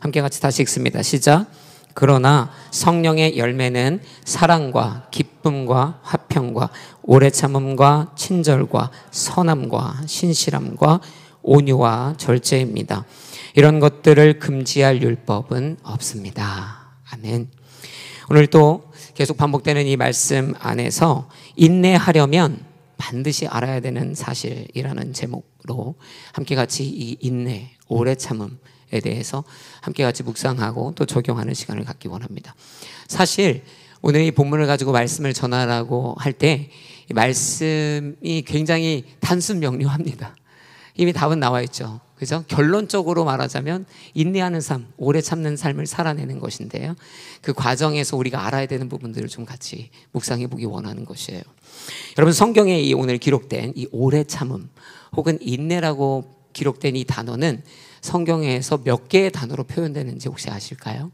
함께 같이 다시 읽습니다. 시작. 그러나 성령의 열매는 사랑과 기쁨과 화평과 오래 참음과 친절과 선함과 신실함과 온유와 절제입니다. 이런 것들을 금지할 율법은 없습니다. 아멘. 오늘 또 계속 반복되는 이 말씀 안에서 인내하려면 반드시 알아야 되는 사실이라는 제목으로 함께 같이 이 인내, 오래 참음, 말씀에 대해서 함께 같이 묵상하고 또 적용하는 시간을 갖기 원합니다. 사실 오늘 이 본문을 가지고 말씀을 전하라고 할 때 말씀이 굉장히 단순 명료합니다. 이미 답은 나와 있죠. 그죠? 결론적으로 말하자면 인내하는 삶, 오래 참는 삶을 살아내는 것인데요. 그 과정에서 우리가 알아야 되는 부분들을 좀 같이 묵상해 보기 원하는 것이에요. 여러분 성경에 이 오늘 기록된 이 오래 참음 혹은 인내라고 기록된 이 단어는 성경에서 몇 개의 단어로 표현되는지 혹시 아실까요?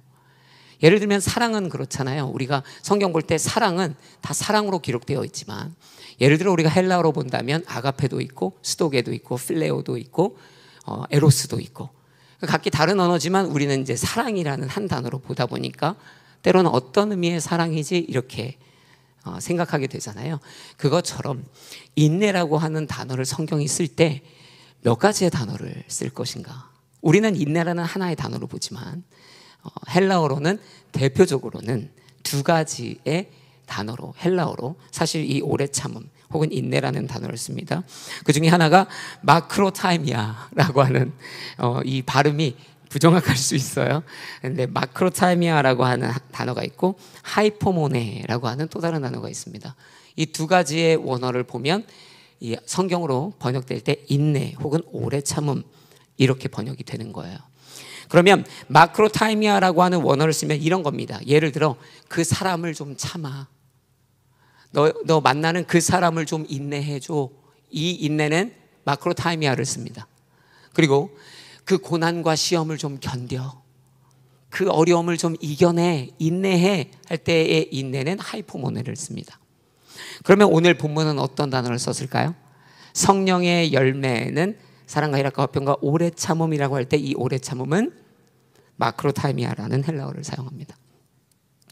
예를 들면 사랑은 그렇잖아요. 우리가 성경 볼 때 사랑은 다 사랑으로 기록되어 있지만 예를 들어 우리가 헬라어로 본다면 아가페도 있고 스토게도 있고 필레오도 있고 어, 에로스도 있고 각기 다른 언어지만 우리는 이제 사랑이라는 한 단어로 보다 보니까 때로는 어떤 의미의 사랑이지 이렇게 어, 생각하게 되잖아요. 그것처럼 인내라고 하는 단어를 성경이 쓸때 몇 가지의 단어를 쓸 것인가? 우리는 인내라는 하나의 단어로 보지만 어, 헬라어로는 대표적으로는 두 가지의 단어로 헬라어로 사실 이 오래 참음 혹은 인내라는 단어를 씁니다. 그 중에 하나가 마크로타이미아라고 하는 어, 이 발음이 부정확할 수 있어요. 근데 마크로타이미아라고 하는 단어가 있고 하이포모네라고 하는 또 다른 단어가 있습니다. 이 두 가지의 원어를 보면 이 성경으로 번역될 때 인내 혹은 오래 참음 이렇게 번역이 되는 거예요. 그러면 마크로타이미아라고 하는 원어를 쓰면 이런 겁니다. 예를 들어 그 사람을 좀 참아. 너, 너 만나는 그 사람을 좀 인내해줘. 이 인내는 마크로타이미아를 씁니다. 그리고 그 고난과 시험을 좀 견뎌. 그 어려움을 좀 이겨내, 인내해 할 때의 인내는 하이포모네를 씁니다. 그러면 오늘 본문은 어떤 단어를 썼을까요? 성령의 열매는 사랑과 희락과 화평과 오래 참음이라고 할 때 이 오래 참음은 마크로타이미아라는 헬라어를 사용합니다.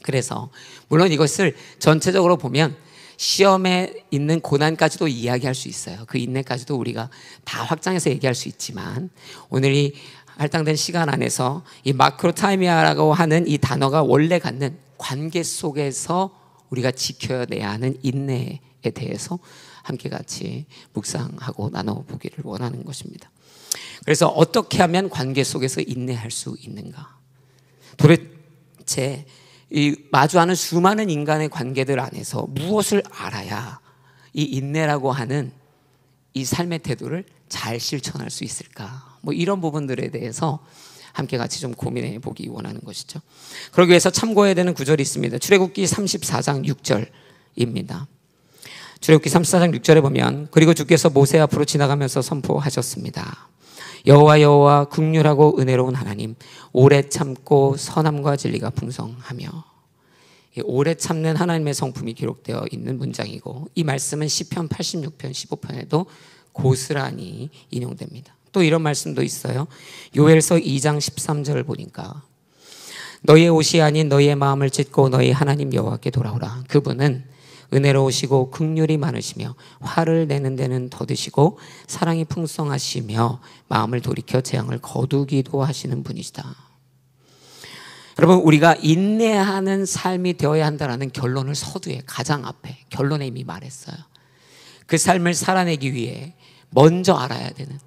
그래서 물론 이것을 전체적으로 보면 시험에 있는 고난까지도 이야기할 수 있어요. 그 인내까지도 우리가 다 확장해서 얘기할 수 있지만 오늘 이 할당된 시간 안에서 이 마크로타이미아라고 하는 이 단어가 원래 갖는 관계 속에서 우리가 지켜내야 하는 인내에 대해서 함께 같이 묵상하고 나눠보기를 원하는 것입니다. 그래서 어떻게 하면 관계 속에서 인내할 수 있는가? 도대체 이 마주하는 수많은 인간의 관계들 안에서 무엇을 알아야 이 인내라고 하는 이 삶의 태도를 잘 실천할 수 있을까? 뭐 이런 부분들에 대해서 함께 같이 좀 고민해 보기 원하는 것이죠. 그러기 위해서 참고해야 되는 구절이 있습니다. 출애굽기 34장 6절입니다. 출애굽기 34장 6절에 보면 그리고 주께서 모세 앞으로 지나가면서 선포하셨습니다. 여호와 여호와 극률하고 은혜로운 하나님 오래 참고 선함과 진리가 풍성하며 오래 참는 하나님의 성품이 기록되어 있는 문장이고 이 말씀은 시편 86편 15편에도 고스란히 인용됩니다. 또 이런 말씀도 있어요. 요엘서 2장 13절을 보니까 너희의 옷이 아닌 너희의 마음을 찢고 너희 하나님 여호와께 돌아오라. 그분은 은혜로우시고 극률이 많으시며 화를 내는 데는 더드시고 사랑이 풍성하시며 마음을 돌이켜 재앙을 거두기도 하시는 분이시다. 여러분 우리가 인내하는 삶이 되어야 한다라는 결론을 서두에 가장 앞에 결론에 이미 말했어요. 그 삶을 살아내기 위해 먼저 알아야 되는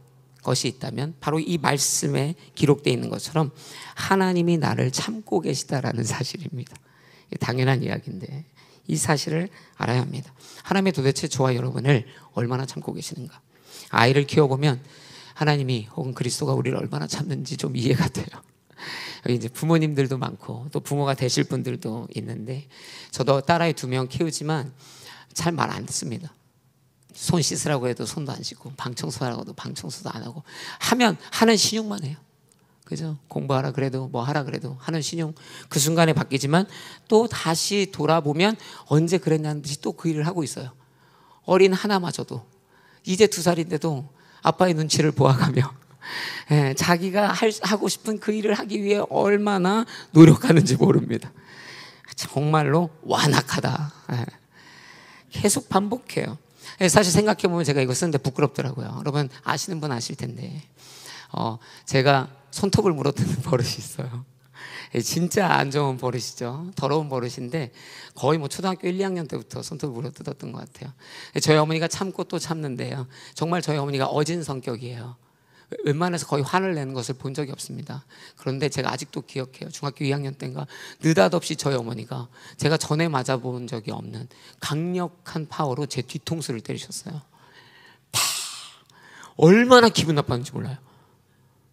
것이 있다면 바로 이 말씀에 기록되어 있는 것처럼 하나님이 나를 참고 계시다라는 사실입니다. 당연한 이야기인데 이 사실을 알아야 합니다. 하나님이 도대체 저와 여러분을 얼마나 참고 계시는가? 아이를 키워보면 하나님이 혹은 그리스도가 우리를 얼마나 참는지 좀 이해가 돼요. 이제 부모님들도 많고 또 부모가 되실 분들도 있는데 저도 딸아이 두 명 키우지만 잘 말 안 듣습니다. 손 씻으라고 해도 손도 안 씻고 방 청소하라고 해도 방 청소도 안 하고 하면 하는 신용만 해요. 그죠? 공부하라 그래도 뭐 하라 그래도 하는 신용 그 순간에 바뀌지만 또 다시 돌아보면 언제 그랬냐는 듯이 또 그 일을 하고 있어요. 어린 하나마저도 이제 두 살인데도 아빠의 눈치를 보아가며 예, 자기가 할, 하고 싶은 그 일을 하기 위해 얼마나 노력하는지 모릅니다. 정말로 완악하다. 예, 계속 반복해요. 예, 사실 생각해보면 제가 이거 쓰는데 부끄럽더라고요. 여러분, 아시는 분 아실 텐데. 어, 제가 손톱을 물어뜯는 버릇이 있어요. 예, 진짜 안 좋은 버릇이죠. 더러운 버릇인데 거의 뭐 초등학교 1, 2학년 때부터 손톱 물어 뜯었던 것 같아요. 예, 저희 어머니가 참고 또 참는데요. 정말 저희 어머니가 어진 성격이에요. 웬만해서 거의 화를 내는 것을 본 적이 없습니다. 그런데 제가 아직도 기억해요. 중학교 2학년 때인가 느닷없이 저희 어머니가 제가 전에 맞아본 적이 없는 강력한 파워로 제 뒤통수를 때리셨어요. 다 얼마나 기분 나빴는지 몰라요.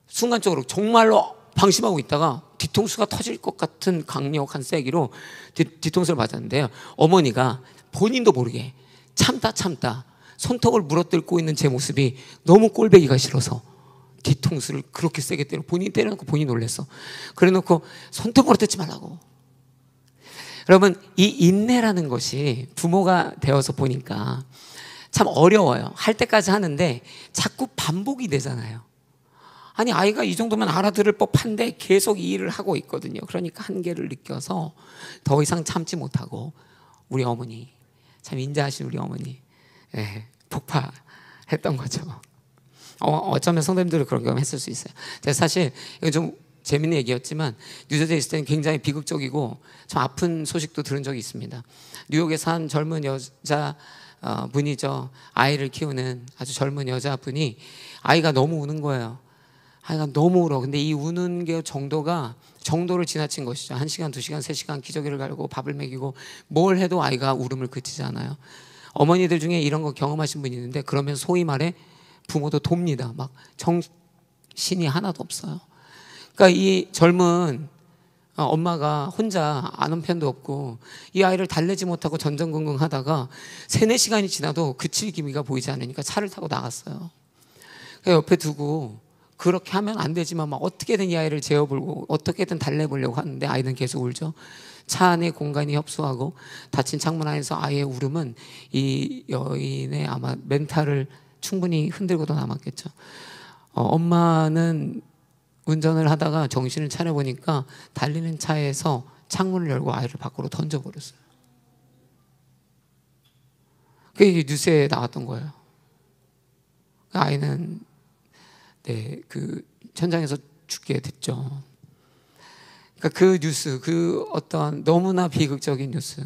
순간적으로 정말로 방심하고 있다가 뒤통수가 터질 것 같은 강력한 세기로 뒤, 통수를 맞았는데요. 어머니가 본인도 모르게 참다 참다 손톱을 물어뜯고 있는 제 모습이 너무 꼴배기가 싫어서 뒤통수를 그렇게 세게 때려 본인 때려놓고 본인 놀랬어 그래놓고 손톱으로 뜯지 말라고 여러분 이 인내라는 것이 부모가 되어서 보니까 참 어려워요 할 때까지 하는데 자꾸 반복이 되잖아요 아니 아이가 이 정도면 알아들을 법한데 계속 이 일을 하고 있거든요 그러니까 한계를 느껴서 더 이상 참지 못하고 우리 어머니 참 인자하신 우리 어머니 예, 폭파했던 거죠 어, 쩌면 성도님들은 그런 경험 했을 수 있어요. 제가 사실 이건 좀 재밌는 얘기였지만 뉴저지에 있을 때는 굉장히 비극적이고 참 아픈 소식도 들은 적이 있습니다. 뉴욕에 산 젊은 여자 어, 분이죠. 아이를 키우는 아주 젊은 여자분이 아이가 너무 우는 거예요. 아이가 너무 울어. 근데 이 우는 게 정도가 정도를 지나친 것이죠. 한 시간, 두 시간, 세 시간 기저귀를 갈고 밥을 먹이고 뭘 해도 아이가 울음을 그치지 않아요. 어머니들 중에 이런 거 경험하신 분이 있는데 그러면 소위 말해 부모도 돕니다. 막 정신이 하나도 없어요. 그러니까 이 젊은 어, 엄마가 혼자 아는 편도 없고 이 아이를 달래지 못하고 전전긍긍 하다가 세네 시간이 지나도 그칠 기미가 보이지 않으니까 차를 타고 나갔어요. 그 옆에 두고 그렇게 하면 안 되지만 막 어떻게든 이 아이를 재워보고 어떻게든 달래보려고 하는데 아이는 계속 울죠. 차 안에 공간이 협소하고 닫힌 창문 안에서 아이의 울음은 이 여인의 아마 멘탈을 충분히 흔들고도 남았겠죠. 어, 엄마는 운전을 하다가 정신을 차려보니까 달리는 차에서 창문을 열고 아이를 밖으로 던져버렸어요. 그게 뉴스에 나왔던 거예요. 그 아이는 네, 그 현장에서 죽게 됐죠. 그러니까 그 뉴스, 그 어떤 너무나 비극적인 뉴스.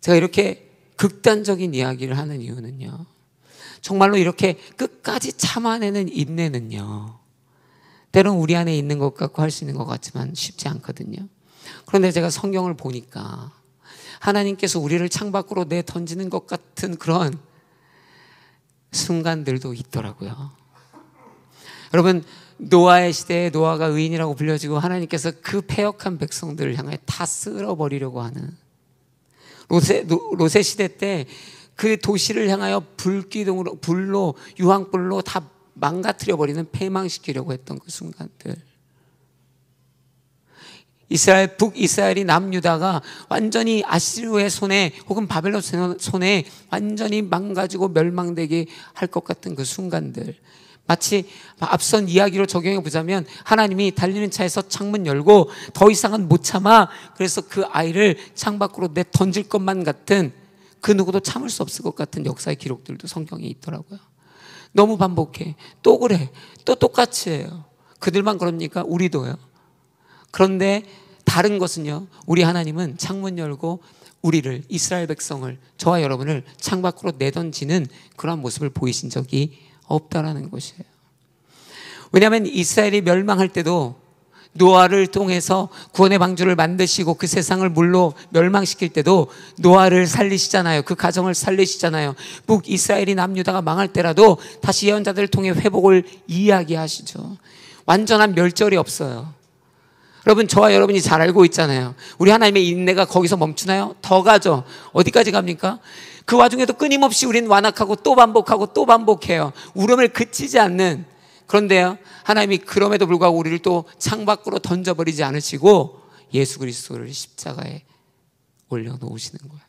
제가 이렇게 극단적인 이야기를 하는 이유는요. 정말로 이렇게 끝까지 참아내는 인내는요. 때론 우리 안에 있는 것 같고 할 수 있는 것 같지만 쉽지 않거든요. 그런데 제가 성경을 보니까 하나님께서 우리를 창밖으로 내 던지는 것 같은 그런 순간들도 있더라고요. 여러분, 노아의 시대에 노아가 의인이라고 불려지고 하나님께서 그 패역한 백성들을 향해 다 쓸어버리려고 하는 로세, 로세 시대 때그 도시를 향하여 불기둥으로 불로 유황불로 다 망가뜨려 버리는 패망시키려고 했던 그 순간들. 이스라엘 북이스라엘이 남유다가 완전히 아시르의 손에 혹은 바벨론 손에 완전히 망가지고 멸망되게 할 것 같은 그 순간들. 마치 앞선 이야기로 적용해 보자면 하나님이 달리는 차에서 창문 열고 더 이상은 못 참아 그래서 그 아이를 창 밖으로 내 던질 것만 같은 그 누구도 참을 수 없을 것 같은 역사의 기록들도 성경에 있더라고요. 너무 반복해. 또 그래. 또 똑같이 해요. 그들만 그럽니까? 우리도요. 그런데 다른 것은요. 우리 하나님은 창문 열고 우리를 이스라엘 백성을 저와 여러분을 창밖으로 내던지는 그러 모습을 보이신 적이 없다라는 것이에요. 왜냐하면 이스라엘이 멸망할 때도 노아를 통해서 구원의 방주를 만드시고 그 세상을 물로 멸망시킬 때도 노아를 살리시잖아요. 그 가정을 살리시잖아요. 북 이스라엘이 남유다가 망할 때라도 다시 예언자들을 통해 회복을 이야기하시죠. 완전한 멸절이 없어요. 여러분 저와 여러분이 잘 알고 있잖아요. 우리 하나님의 인내가 거기서 멈추나요? 더 가죠. 어디까지 갑니까? 그 와중에도 끊임없이 우린 완악하고 또 반복하고 또 반복해요. 울음을 그치지 않는 그런데요, 하나님이 그럼에도 불구하고 우리를 또 창밖으로 던져버리지 않으시고 예수 그리스도를 십자가에 올려놓으시는 거예요.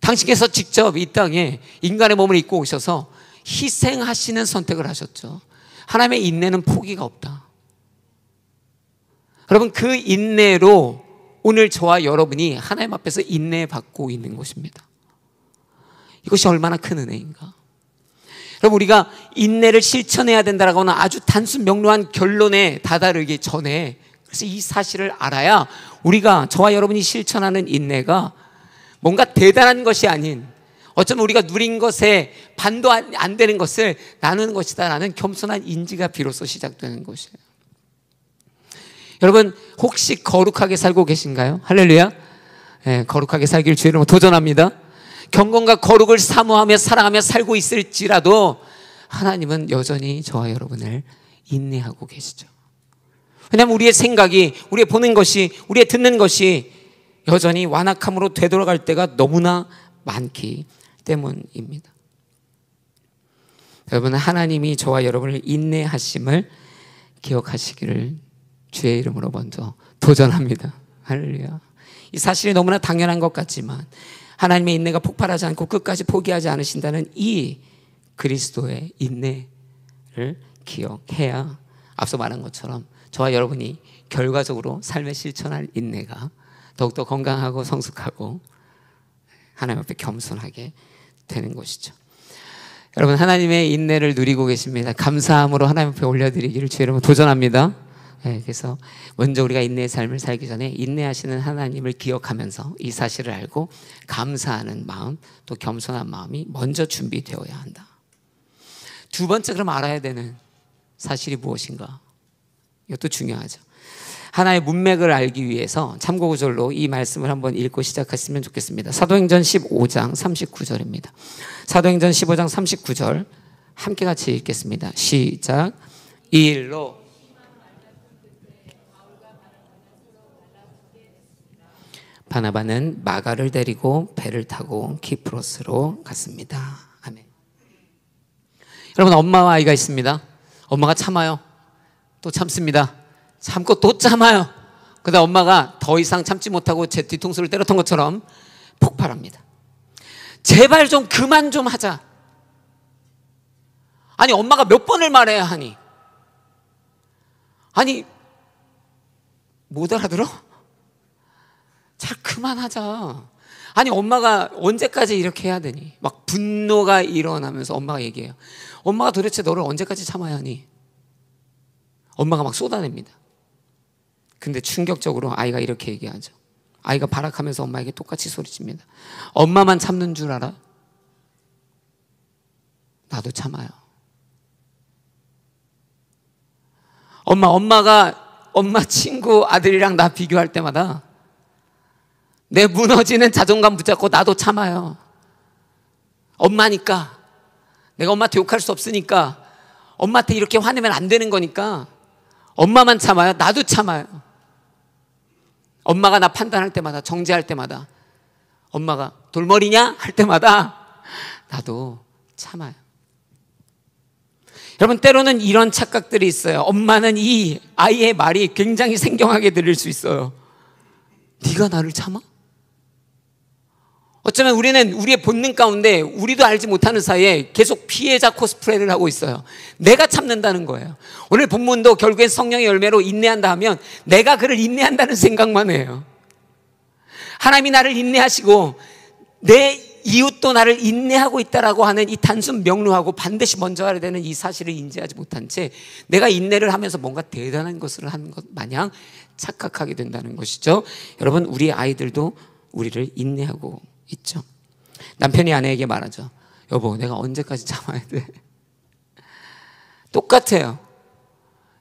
당신께서 직접 이 땅에 인간의 몸을 입고 오셔서 희생하시는 선택을 하셨죠. 하나님의 인내는 포기가 없다. 여러분, 그 인내로 오늘 저와 여러분이 하나님 앞에서 인내받고 있는 것입니다. 이것이 얼마나 큰 은혜인가. 여러분 우리가 인내를 실천해야 된다라고는 아주 단순 명료한 결론에 다다르기 전에 그래서 이 사실을 알아야 우리가 저와 여러분이 실천하는 인내가 뭔가 대단한 것이 아닌 어쩌면 우리가 누린 것에 반도 안, 되는 것을 나누는 것이다 라는 겸손한 인지가 비로소 시작되는 것이에요. 여러분 혹시 거룩하게 살고 계신가요? 할렐루야. 네, 거룩하게 살길 주의로 도전합니다. 경건과 거룩을 사모하며 사랑하며 살고 있을지라도 하나님은 여전히 저와 여러분을 인내하고 계시죠. 왜냐하면 우리의 생각이, 우리의 보는 것이, 우리의 듣는 것이 여전히 완악함으로 되돌아갈 때가 너무나 많기 때문입니다. 여러분, 하나님이 저와 여러분을 인내하심을 기억하시기를 주의 이름으로 먼저 도전합니다. 할렐루야. 이 사실이 너무나 당연한 것 같지만 하나님의 인내가 폭발하지 않고 끝까지 포기하지 않으신다는 이 그리스도의 인내를 기억해야 앞서 말한 것처럼 저와 여러분이 결과적으로 삶에 실천할 인내가 더욱더 건강하고 성숙하고 하나님 앞에 겸손하게 되는 것이죠. 여러분 하나님의 인내를 누리고 계십니다. 감사함으로 하나님 앞에 올려드리기를 주의 이름으 도전합니다. 네, 그래서 먼저 우리가 인내의 삶을 살기 전에 인내하시는 하나님을 기억하면서 이 사실을 알고 감사하는 마음 또 겸손한 마음이 먼저 준비되어야 한다. 두 번째 그럼 알아야 되는 사실이 무엇인가? 이것도 중요하죠. 하나의 문맥을 알기 위해서 참고 구절로 이 말씀을 한번 읽고 시작했으면 좋겠습니다. 사도행전 15장 39절입니다. 사도행전 15장 39절 함께 같이 읽겠습니다. 시작. 이 일로 바나바는 마가를 데리고 배를 타고 키프로스로 갔습니다. 아멘. 여러분 엄마와 아이가 있습니다. 엄마가 참아요. 또 참습니다. 참고 또 참아요. 그다 엄마가 더 이상 참지 못하고 제 뒤통수를 때렸던 것처럼 폭발합니다. 제발 좀 그만 좀 하자. 아니 엄마가 몇 번을 말해야 하니? 아니 못 알아들어? 자, 그만하자. 아니, 엄마가 언제까지 이렇게 해야 되니? 막 분노가 일어나면서 엄마가 얘기해요. 엄마가 도대체 너를 언제까지 참아야 하니? 엄마가 막 쏟아냅니다. 근데 충격적으로 아이가 이렇게 얘기하죠. 아이가 발악하면서 엄마에게 똑같이 소리칩니다. 엄마만 참는 줄 알아? 나도 참아요. 엄마, 엄마가 엄마 친구 아들이랑 나 비교할 때마다 내 무너지는 자존감 붙잡고 나도 참아요. 엄마니까. 내가 엄마한테 욕할 수 없으니까. 엄마한테 이렇게 화내면 안 되는 거니까. 엄마만 참아요. 나도 참아요. 엄마가 나 판단할 때마다, 정제할 때마다. 엄마가 돌머리냐? 할 때마다. 나도 참아요. 여러분, 때로는 이런 착각들이 있어요. 엄마는 이 아이의 말이 굉장히 생경하게 들릴 수 있어요. 네가 나를 참아? 어쩌면 우리는 우리의 본능 가운데 우리도 알지 못하는 사이에 계속 피해자 코스프레를 하고 있어요. 내가 참는다는 거예요. 오늘 본문도 결국엔 성령의 열매로 인내한다 하면 내가 그를 인내한다는 생각만 해요. 하나님이 나를 인내하시고 내 이웃도 나를 인내하고 있다라고 하는 이 단순 명료하고 반드시 먼저 알아야 되는 이 사실을 인지하지 못한 채 내가 인내를 하면서 뭔가 대단한 것을 하는 것 마냥 착각하게 된다는 것이죠. 여러분 우리 아이들도 우리를 인내하고 있죠. 남편이 아내에게 말하죠. 여보, 내가 언제까지 참아야 돼? 똑같아요.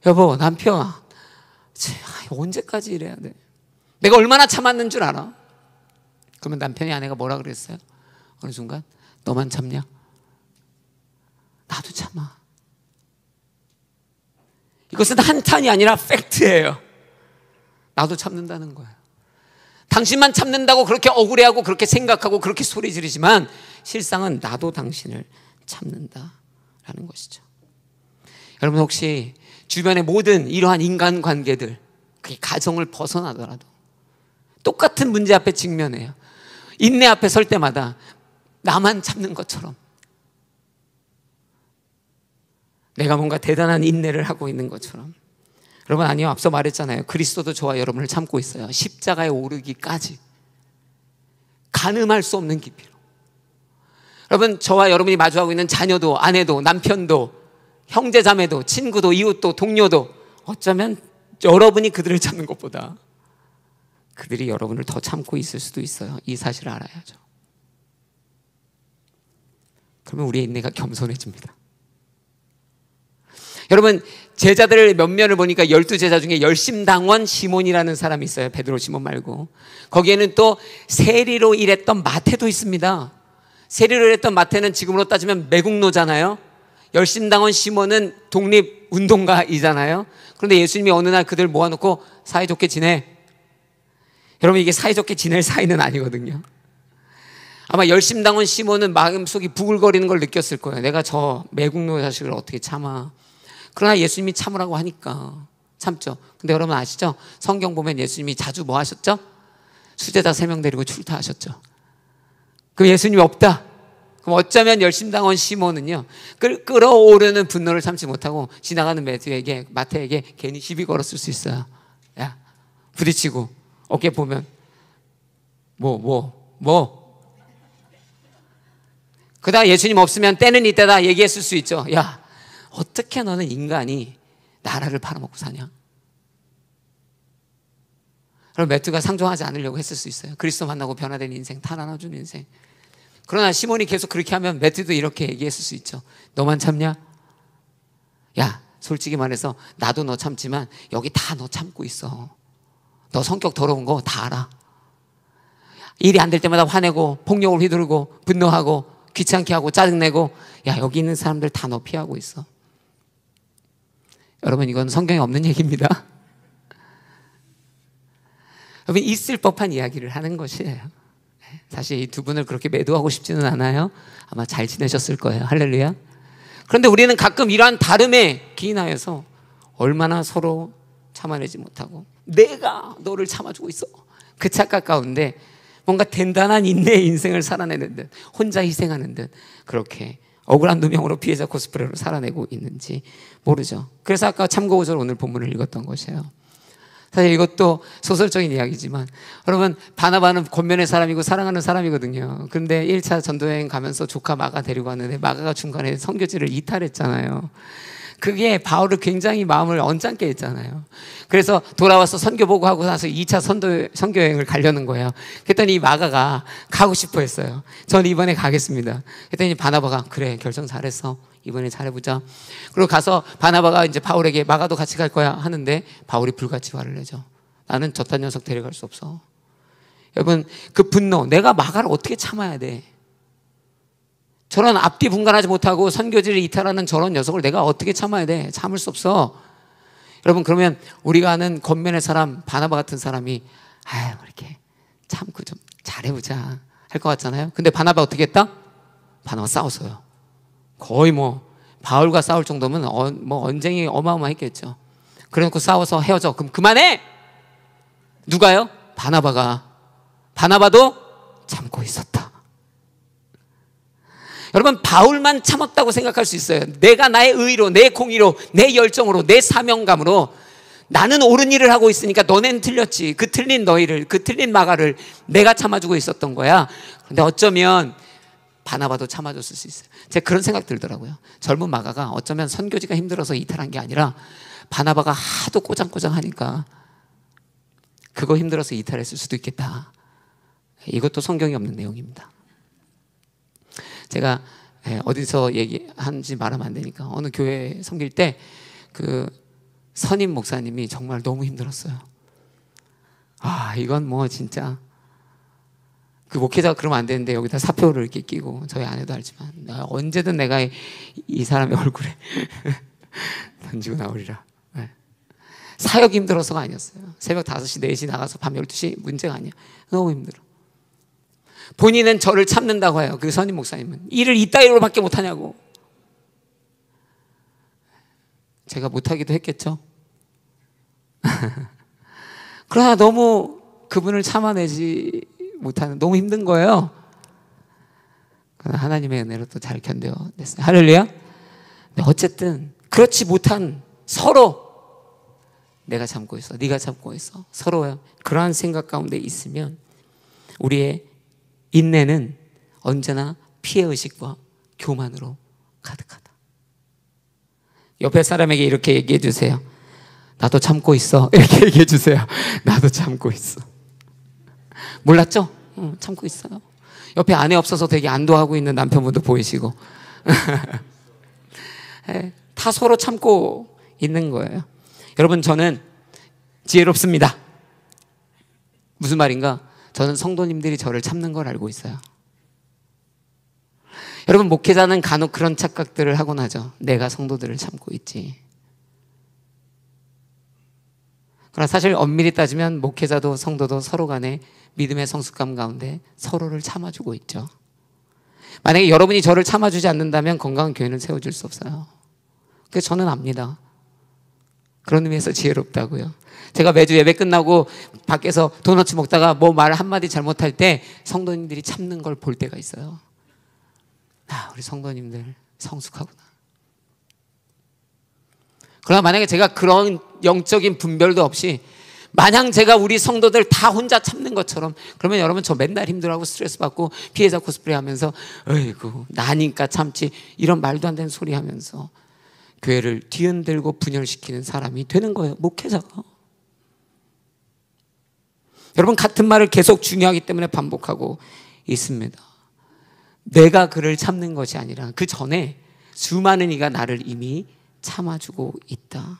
여보, 남편아, 언제까지 이래야 돼? 내가 얼마나 참았는 줄 알아? 그러면 남편이 아내가 뭐라 그랬어요? 어느 순간, 너만 참냐? 나도 참아. 이것은 한탄이 아니라 팩트예요. 나도 참는다는 거야. 당신만 참는다고 그렇게 억울해하고 그렇게 생각하고 그렇게 소리 지르지만 실상은 나도 당신을 참는다라는 것이죠. 여러분 혹시 주변의 모든 이러한 인간 관계들, 그게 가정을 벗어나더라도 똑같은 문제 앞에 직면해요. 인내 앞에 설 때마다 나만 참는 것처럼 내가 뭔가 대단한 인내를 하고 있는 것처럼 여러분 아니요 앞서 말했잖아요 그리스도도 저와 여러분을 참고 있어요 십자가에 오르기까지 가늠할 수 없는 깊이로 여러분 저와 여러분이 마주하고 있는 자녀도 아내도 남편도 형제자매도 친구도 이웃도 동료도 어쩌면 여러분이 그들을 참는 것보다 그들이 여러분을 더 참고 있을 수도 있어요 이 사실을 알아야죠 그러면 우리의 인내가 겸손해집니다 여러분 제자들 몇 면을 보니까 열두 제자 중에 열심당원 시몬이라는 사람이 있어요. 베드로 시몬 말고. 거기에는 또 세리로 일했던 마태도 있습니다. 세리로 일했던 마태는 지금으로 따지면 매국노잖아요. 열심당원 시몬은 독립운동가이잖아요. 그런데 예수님이 어느 날 그들 모아놓고 사이좋게 지내. 여러분 이게 사이좋게 지낼 사이는 아니거든요. 아마 열심당원 시몬은 마음속이 부글거리는 걸 느꼈을 거예요. 내가 저 매국노 자식을 어떻게 참아. 그러나 예수님이 참으라고 하니까 참죠. 근데 여러분 아시죠? 성경 보면 예수님이 자주 뭐 하셨죠? 수제자 세 명 데리고 출타하셨죠. 그럼 예수님이 없다. 그럼 어쩌면 열심당원 시몬은요, 끌, 어오르는 분노를 참지 못하고 지나가는 매트에게, 마태에게 괜히 시비 걸었을 수 있어요. 야, 부딪히고, 어깨 보면, 뭐, 뭐, 뭐. 그다 예수님 없으면 때는 이때다 얘기했을 수 있죠. 야, 어떻게 너는 인간이 나라를 팔아먹고 사냐? 그럼 매트가 상종하지 않으려고 했을 수 있어요. 그리스도 만나고 변화된 인생, 탄환어준 인생. 그러나 시몬이 계속 그렇게 하면 매트도 이렇게 얘기했을 수 있죠. 너만 참냐? 야, 솔직히 말해서 나도 너 참지만 여기 다 너 참고 있어. 너 성격 더러운 거 다 알아. 일이 안 될 때마다 화내고 폭력을 휘두르고 분노하고 귀찮게 하고 짜증내고 야 여기 있는 사람들 다 너 피하고 있어. 여러분 이건 성경에 없는 얘기입니다. 여러분 있을 법한 이야기를 하는 것이에요. 사실 이 두 분을 그렇게 매도하고 싶지는 않아요. 아마 잘 지내셨을 거예요. 할렐루야. 그런데 우리는 가끔 이러한 다름에 기인하여서 얼마나 서로 참아내지 못하고 내가 너를 참아주고 있어. 그 착각 가운데 뭔가 된단한 인내의 인생을 살아내는 듯 혼자 희생하는 듯 그렇게 억울한 누명으로 피해자 코스프레로 살아내고 있는지 모르죠. 그래서 아까 참고 구절 오늘 본문을 읽었던 것이에요. 사실 이것도 소설적인 이야기지만 여러분 바나바는 권면의 사람이고 사랑하는 사람이거든요. 그런데 1차 전도여행 가면서 조카 마가 데리고 왔는데 마가가 중간에 성교지를 이탈했잖아요. 그게 바울을 굉장히 마음을 언짢게 했잖아요. 그래서 돌아와서 선교 보고 하고 나서 2차 선도, 선교 여행을 가려는 거예요. 그랬더니 마가가 가고 싶어 했어요. 전 이번에 가겠습니다. 그랬더니 바나바가 그래 결정 잘했어. 이번에 잘해보자. 그리고 가서 바나바가 이제 바울에게 마가도 같이 갈 거야 하는데 바울이 불같이 화를 내죠. 나는 저딴 녀석 데려갈 수 없어. 여러분 그 분노 내가 마가를 어떻게 참아야 돼? 저런 앞뒤 분간하지 못하고 선교지를 이탈하는 저런 녀석을 내가 어떻게 참아야 돼? 참을 수 없어. 여러분 그러면 우리가 아는 겉면의 사람 바나바 같은 사람이 아유 뭐 이렇게 참고 좀 잘해보자 할 것 같잖아요. 근데 바나바 어떻게 했다? 바나바 싸웠어요. 거의 뭐 바울과 싸울 정도면 어, 뭐 언쟁이 어마어마했겠죠. 그래놓고 싸워서 헤어져. 그럼 그만해. 누가요? 바나바가 바나바도 참고 있었다. 여러분 바울만 참았다고 생각할 수 있어요. 내가 나의 의로, 내 공의로, 내 열정으로, 내 사명감으로 나는 옳은 일을 하고 있으니까 너넨 틀렸지. 그 틀린 너희를, 그 틀린 마가를 내가 참아주고 있었던 거야. 근데 어쩌면 바나바도 참아줬을 수 있어요. 제가 그런 생각 들더라고요. 젊은 마가가 어쩌면 선교지가 힘들어서 이탈한 게 아니라 바나바가 하도 꼬장꼬장 하니까 그거 힘들어서 이탈했을 수도 있겠다. 이것도 성경이 없는 내용입니다. 제가 예, 어디서 얘기하는지 말하면 안 되니까 어느 교회 섬길 때 그 선임 목사님이 정말 너무 힘들었어요. 아 이건 뭐 진짜 그 목회자가 그러면 안 되는데 여기다 사표를 이렇게 끼고 저희 아내도 알지만 언제든 내가 이, 이 사람의 얼굴에 던지고 나오리라. 예. 사역 힘들어서가 아니었어요. 새벽 5시, 4시 나가서 밤 12시 문제가 아니야. 너무 힘들어. 본인은 저를 참는다고 해요. 그 선임 목사님은. 일을 이따위로밖에 못하냐고. 제가 못하기도 했겠죠. 그러나 너무 그분을 참아내지 못하는, 너무 힘든 거예요. 그러나 하나님의 은혜로 또 잘 견뎌냈어요. 할렐루야? 어쨌든, 그렇지 못한 서로 내가 참고 있어. 네가 참고 있어. 서로 그러한 생각 가운데 있으면 우리의 인내는 언제나 피해의식과 교만으로 가득하다. 옆에 사람에게 이렇게 얘기해 주세요. 나도 참고 있어. 이렇게 얘기해 주세요. 나도 참고 있어. 몰랐죠? 응, 참고 있어요. 옆에 아내 없어서 되게 안도하고 있는 남편분도 보이시고. 예, 다 서로 참고 있는 거예요. 여러분, 저는 지혜롭습니다. 무슨 말인가? 저는 성도님들이 저를 참는 걸 알고 있어요. 여러분, 목회자는 간혹 그런 착각들을 하곤 하죠. 내가 성도들을 참고 있지. 그러나 사실 엄밀히 따지면 목회자도 성도도 서로 간에 믿음의 성숙감 가운데 서로를 참아주고 있죠. 만약에 여러분이 저를 참아주지 않는다면 건강한 교회는 세워질 수 없어요. 그래서 저는 압니다. 그런 의미에서 지혜롭다고요. 제가 매주 예배 끝나고 밖에서 도넛 먹다가 뭐 말 한마디 잘못할 때 성도님들이 참는 걸 볼 때가 있어요. 아, 우리 성도님들 성숙하구나. 그러나 만약에 제가 그런 영적인 분별도 없이 마냥 제가 우리 성도들 다 혼자 참는 것처럼 그러면 여러분 저 맨날 힘들어하고 스트레스 받고 피해자 코스프레 하면서 어이구 나니까 참지 이런 말도 안 되는 소리 하면서 교회를 뒤흔들고 분열시키는 사람이 되는 거예요. 목회자가. 여러분 같은 말을 계속 중요하기 때문에 반복하고 있습니다. 내가 그를 참는 것이 아니라 그 전에 수많은 이가 나를 이미 참아주고 있다.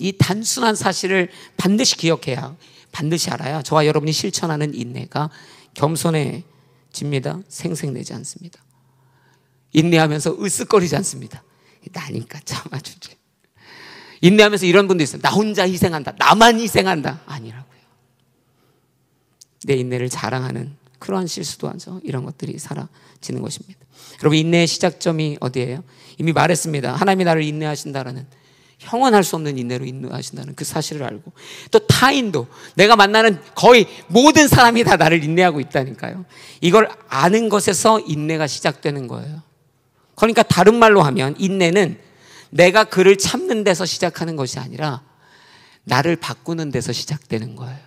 이 단순한 사실을 반드시 기억해야 반드시 알아야 저와 여러분이 실천하는 인내가 겸손해집니다. 생생내지 않습니다. 인내하면서 으쓱거리지 않습니다. 나니까 참아주지. 인내하면서 이런 분도 있어요. 나 혼자 희생한다. 나만 희생한다. 아니라고요. 내 인내를 자랑하는 그러한 실수도 하죠. 이런 것들이 사라지는 것입니다. 여러분 인내의 시작점이 어디예요? 이미 말했습니다. 하나님이 나를 인내하신다라는 형언할 수 없는 인내로 인내하신다는 그 사실을 알고 또 타인도 내가 만나는 거의 모든 사람이 다 나를 인내하고 있다니까요. 이걸 아는 것에서 인내가 시작되는 거예요. 그러니까 다른 말로 하면 인내는 내가 그를 참는 데서 시작하는 것이 아니라 나를 바꾸는 데서 시작되는 거예요.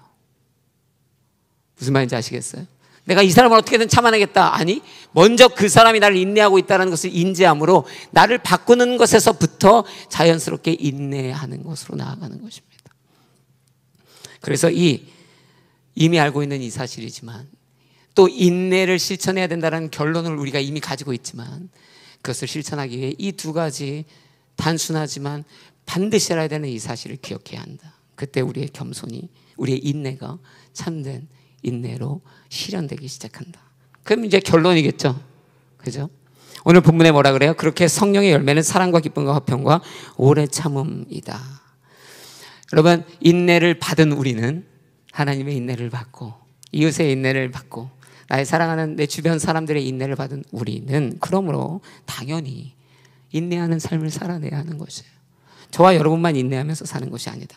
무슨 말인지 아시겠어요? 내가 이 사람을 어떻게든 참아내겠다. 아니, 먼저 그 사람이 나를 인내하고 있다는 것을 인지함으로 나를 바꾸는 것에서부터 자연스럽게 인내하는 것으로 나아가는 것입니다. 그래서 이 이미 알고 있는 이 사실이지만 또 인내를 실천해야 된다는 결론을 우리가 이미 가지고 있지만 그것을 실천하기 위해 이 두 가지 단순하지만 반드시 알아야 되는 이 사실을 기억해야 한다. 그때 우리의 겸손이 우리의 인내가 참된 인내로 실현되기 시작한다. 그럼 이제 결론이겠죠. 그죠? 오늘 본문에 뭐라 그래요? 그렇게 성령의 열매는 사랑과 기쁨과 화평과 오래 참음이다. 여러분 인내를 받은 우리는 하나님의 인내를 받고 이웃의 인내를 받고 나의 사랑하는 내 주변 사람들의 인내를 받은 우리는 그러므로 당연히 인내하는 삶을 살아내야 하는 것이에요. 저와 여러분만 인내하면서 사는 것이 아니다.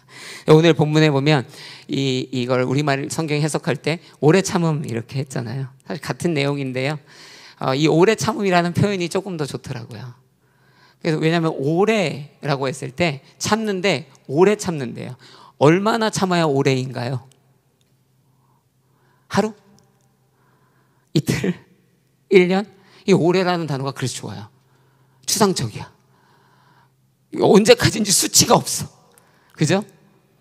오늘 본문에 보면 이 이걸 우리말 성경 해석할 때 오래 참음 이렇게 했잖아요. 사실 같은 내용인데요. 어, 이 오래 참음이라는 표현이 조금 더 좋더라고요. 그래서 왜냐하면 오래라고 했을 때 참는데 오래 참는데요. 얼마나 참아야 오래인가요? 하루? 이틀, 1년, 이 올해라는 단어가 그래서 좋아요. 추상적이야. 언제까지인지 수치가 없어. 그죠?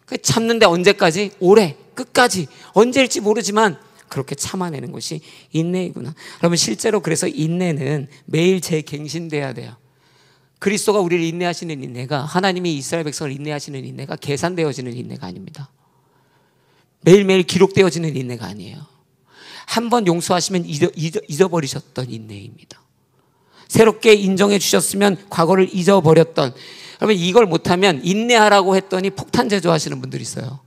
그 참는데 언제까지? 올해, 끝까지. 언제일지 모르지만 그렇게 참아내는 것이 인내이구나. 그러면 실제로 그래서 인내는 매일 재갱신돼야 돼요. 그리스도가 우리를 인내하시는 인내가 하나님이 이스라엘 백성을 인내하시는 인내가 계산되어지는 인내가 아닙니다. 매일매일 기록되어지는 인내가 아니에요. 한번 용서하시면 잊어, 버리셨던 인내입니다. 새롭게 인정해 주셨으면 과거를 잊어버렸던 그러면 이걸 못하면 인내하라고 했더니 폭탄 제조하시는 분들이 있어요.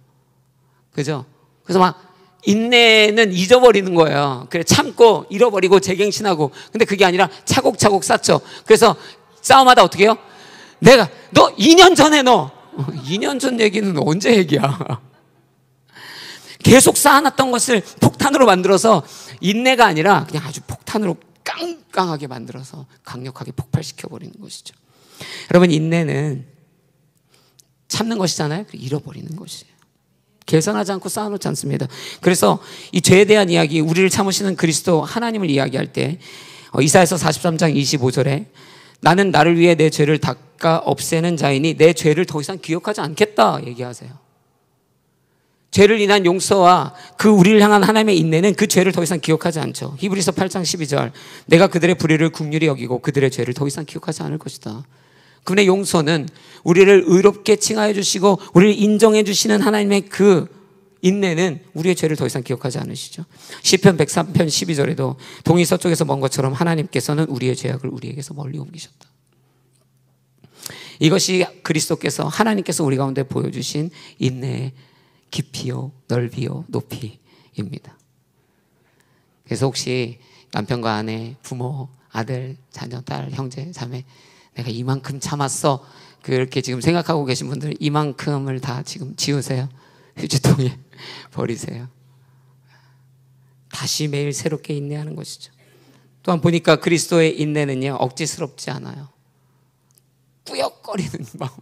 그죠? 그래서 막 인내는 잊어버리는 거예요. 그래 참고 잃어버리고 재갱신하고 근데 그게 아니라 차곡차곡 쌓죠. 그래서 싸움하다 어떻게 해요? 내가 너 2년 전에 너 2년 어, 전 얘기는 언제 얘기야? 계속 쌓아놨던 것을 폭탄으로 만들어서 인내가 아니라 그냥 아주 폭탄으로 깡깡하게 만들어서 강력하게 폭발시켜 버리는 것이죠. 여러분 인내는 참는 것이잖아요. 잃어버리는 것이에요. 계산하지 않고 쌓아놓지 않습니다. 그래서 이 죄에 대한 이야기, 우리를 참으시는 그리스도 하나님을 이야기할 때 어, 이사에서 43장 25절에 나는 나를 위해 내 죄를 닦아 없애는 자이니 내 죄를 더 이상 기억하지 않겠다 얘기하세요. 죄를 인한 용서와 그 우리를 향한 하나님의 인내는 그 죄를 더 이상 기억하지 않죠. 히브리서 8장 12절. 내가 그들의 불의를 국률이 여기고 그들의 죄를 더 이상 기억하지 않을 것이다. 그분의 용서는 우리를 의롭게 칭하여 주시고 우리를 인정해 주시는 하나님의 그 인내는 우리의 죄를 더 이상 기억하지 않으시죠. 시편 103편 12절에도 동이 서쪽에서 먼 것처럼 하나님께서는 우리의 죄악을 우리에게서 멀리 옮기셨다. 이것이 그리스도께서 하나님께서 우리 가운데 보여주신 인내의 깊이요, 넓이요, 높이입니다. 그래서 혹시 남편과 아내, 부모, 아들, 자녀, 딸, 형제, 자매, 내가 이만큼 참았어. 그렇게 지금 생각하고 계신 분들 이만큼을 다 지금 지우세요. 휴지통에 버리세요. 다시 매일 새롭게 인내하는 것이죠. 또한 보니까 그리스도의 인내는요, 억지스럽지 않아요. 꾸역거리는 마음.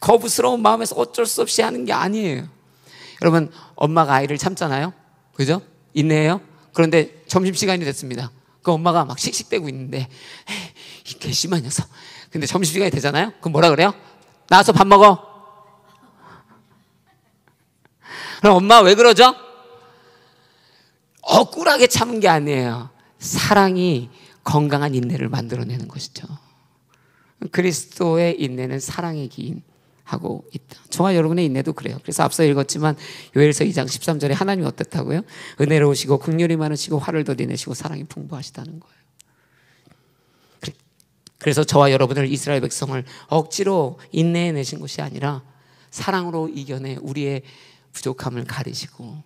거부스러운 마음에서 어쩔 수 없이 하는 게 아니에요. 여러분, 엄마가 아이를 참잖아요? 그죠? 인내해요? 그런데 점심시간이 됐습니다. 그 엄마가 막 씩씩대고 있는데, 이 괘씸한 녀석. 근데 점심시간이 되잖아요? 그럼 뭐라 그래요? 나와서 밥 먹어. 그럼 엄마 왜 그러죠? 억울하게 참은 게 아니에요. 사랑이 건강한 인내를 만들어내는 것이죠. 그리스도의 인내는 사랑의 기인. 하고 있다. 저와 여러분의 인내도 그래요. 그래서 앞서 읽었지만 요엘서 2장 13절에 하나님 어떻다고요? 은혜로우시고 긍휼이 많으시고 화를 더디내시고 사랑이 풍부하시다는 거예요. 그래서 저와 여러분을 이스라엘 백성을 억지로 인내해 내신 것이 아니라 사랑으로 이겨내 우리의 부족함을 가리시고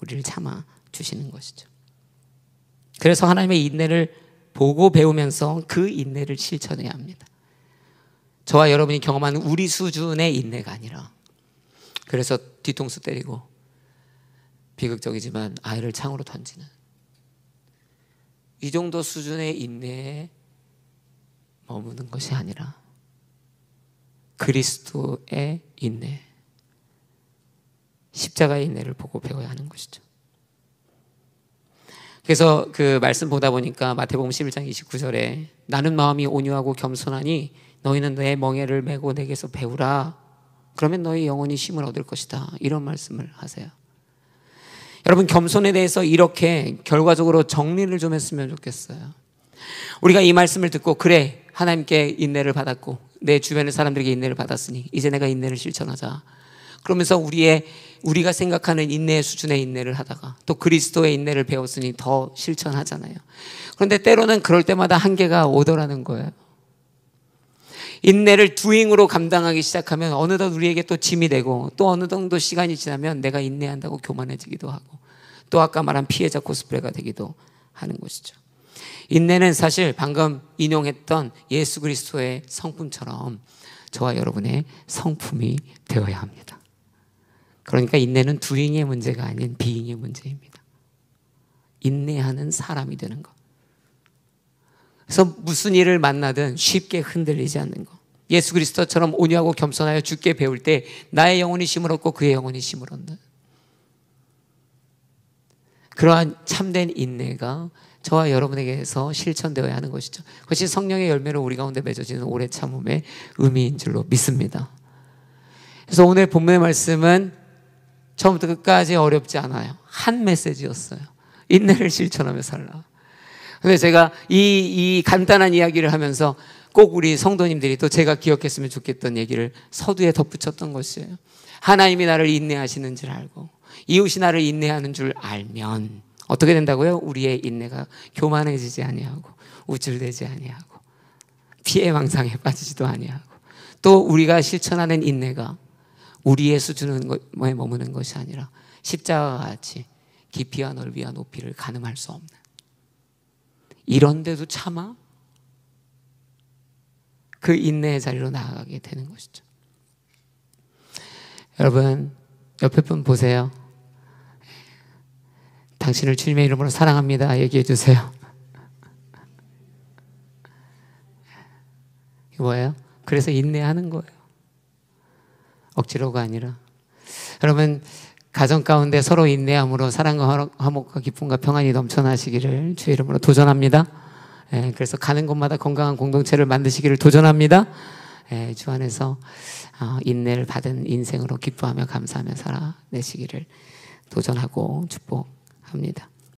우리를 참아 주시는 것이죠. 그래서 하나님의 인내를 보고 배우면서 그 인내를 실천해야 합니다. 저와 여러분이 경험하는 우리 수준의 인내가 아니라 그래서 뒤통수 때리고 비극적이지만 아이를 창으로 던지는 이 정도 수준의 인내에 머무는 것이 아니라 그리스도의 인내 십자가의 인내를 보고 배워야 하는 것이죠. 그래서 그 말씀 보다 보니까 마태복음 11장 29절에 나는 마음이 온유하고 겸손하니 너희는 내 멍에를 메고 내게서 배우라. 그러면 너희 영혼이 힘을 얻을 것이다. 이런 말씀을 하세요. 여러분 겸손에 대해서 이렇게 결과적으로 정리를 좀 했으면 좋겠어요. 우리가 이 말씀을 듣고 그래 하나님께 인내를 받았고 내 주변의 사람들에게 인내를 받았으니 이제 내가 인내를 실천하자. 그러면서 우리의 우리가 생각하는 인내의 수준의 인내를 하다가 또 그리스도의 인내를 배웠으니 더 실천하잖아요. 그런데 때로는 그럴 때마다 한계가 오더라는 거예요. 인내를 두잉으로 감당하기 시작하면 어느덧 우리에게 또 짐이 되고 또 어느 정도 시간이 지나면 내가 인내한다고 교만해지기도 하고 또 아까 말한 피해자 코스프레가 되기도 하는 것이죠. 인내는 사실 방금 인용했던 예수 그리스도의 성품처럼 저와 여러분의 성품이 되어야 합니다. 그러니까 인내는 두잉의 문제가 아닌 비잉의 문제입니다. 인내하는 사람이 되는 것. 그래서 무슨 일을 만나든 쉽게 흔들리지 않는 것. 예수 그리스도처럼 온유하고 겸손하여 죽게 배울 때 나의 영혼이 심을 얻고 그의 영혼이 심을 얻는 그러한 참된 인내가 저와 여러분에게서 실천되어야 하는 것이죠. 그것이 성령의 열매로 우리 가운데 맺어지는 오래 참음의 의미인 줄로 믿습니다. 그래서 오늘 본문의 말씀은 처음부터 끝까지 어렵지 않아요. 한 메시지였어요. 인내를 실천하며 살라. 근데 제가 이, 이 간단한 이야기를 하면서 꼭 우리 성도님들이 또 제가 기억했으면 좋겠던 얘기를 서두에 덧붙였던 것이에요. 하나님이 나를 인내하시는 줄 알고, 이웃이 나를 인내하는 줄 알면, 어떻게 된다고요? 우리의 인내가 교만해지지 아니하고, 우쭐대지 아니하고, 피해 망상에 빠지지도 아니하고, 또 우리가 실천하는 인내가 우리의 수준에 머무는 것이 아니라 십자와 같이 깊이와 넓이와 높이를 가늠할 수 없는 이런데도 참아? 그 인내의 자리로 나아가게 되는 것이죠. 여러분, 옆에 분 보세요. 당신을 주님의 이름으로 사랑합니다. 얘기해 주세요. 뭐예요? 그래서 인내하는 거예요. 억지로가 아니라. 여러분, 가정 가운데 서로 인내함으로 사랑과 화목과 기쁨과 평안이 넘쳐나시기를 주의 이름으로 도전합니다. 예, 그래서 가는 곳마다 건강한 공동체를 만드시기를 도전합니다. 예, 주 안에서 어, 인내를 받은 인생으로 기뻐하며 감사하며 살아내시기를 도전하고 축복합니다.